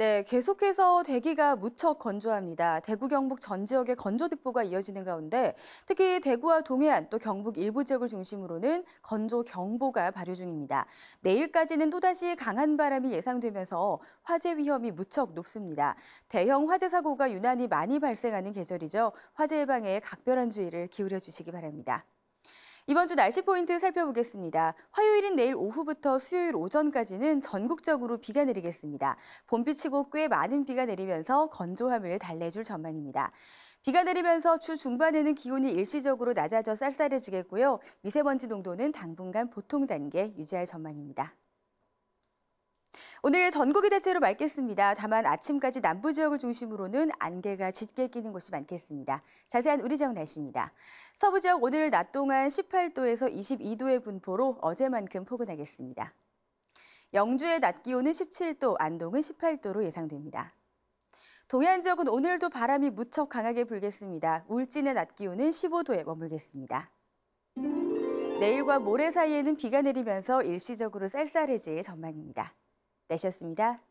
네, 계속해서 대기가 무척 건조합니다. 대구, 경북 전 지역에 건조특보가 이어지는 가운데 특히 대구와 동해안 또 경북 일부 지역을 중심으로는 건조경보가 발효 중입니다. 내일까지는 또다시 강한 바람이 예상되면서 화재 위험이 무척 높습니다. 대형 화재 사고가 유난히 많이 발생하는 계절이죠. 화재 예방에 각별한 주의를 기울여 주시기 바랍니다. 이번 주 날씨 포인트 살펴보겠습니다. 화요일인 내일 오후부터 수요일 오전까지는 전국적으로 비가 내리겠습니다. 봄비치고 꽤 많은 비가 내리면서 건조함을 달래줄 전망입니다. 비가 내리면서 주 중반에는 기온이 일시적으로 낮아져 쌀쌀해지겠고요. 미세먼지 농도는 당분간 보통 단계 유지할 전망입니다. 오늘 전국이 대체로 맑겠습니다. 다만 아침까지 남부 지역을 중심으로는 안개가 짙게 끼는 곳이 많겠습니다. 자세한 우리 지역 날씨입니다. 서부 지역 오늘 낮 동안 18도에서 22도의 분포로 어제만큼 포근하겠습니다. 영주의 낮 기온은 17도, 안동은 18도로 예상됩니다. 동해안 지역은 오늘도 바람이 무척 강하게 불겠습니다. 울진의 낮 기온은 15도에 머물겠습니다. 내일과 모레 사이에는 비가 내리면서 일시적으로 쌀쌀해질 전망입니다. 내셨습니다.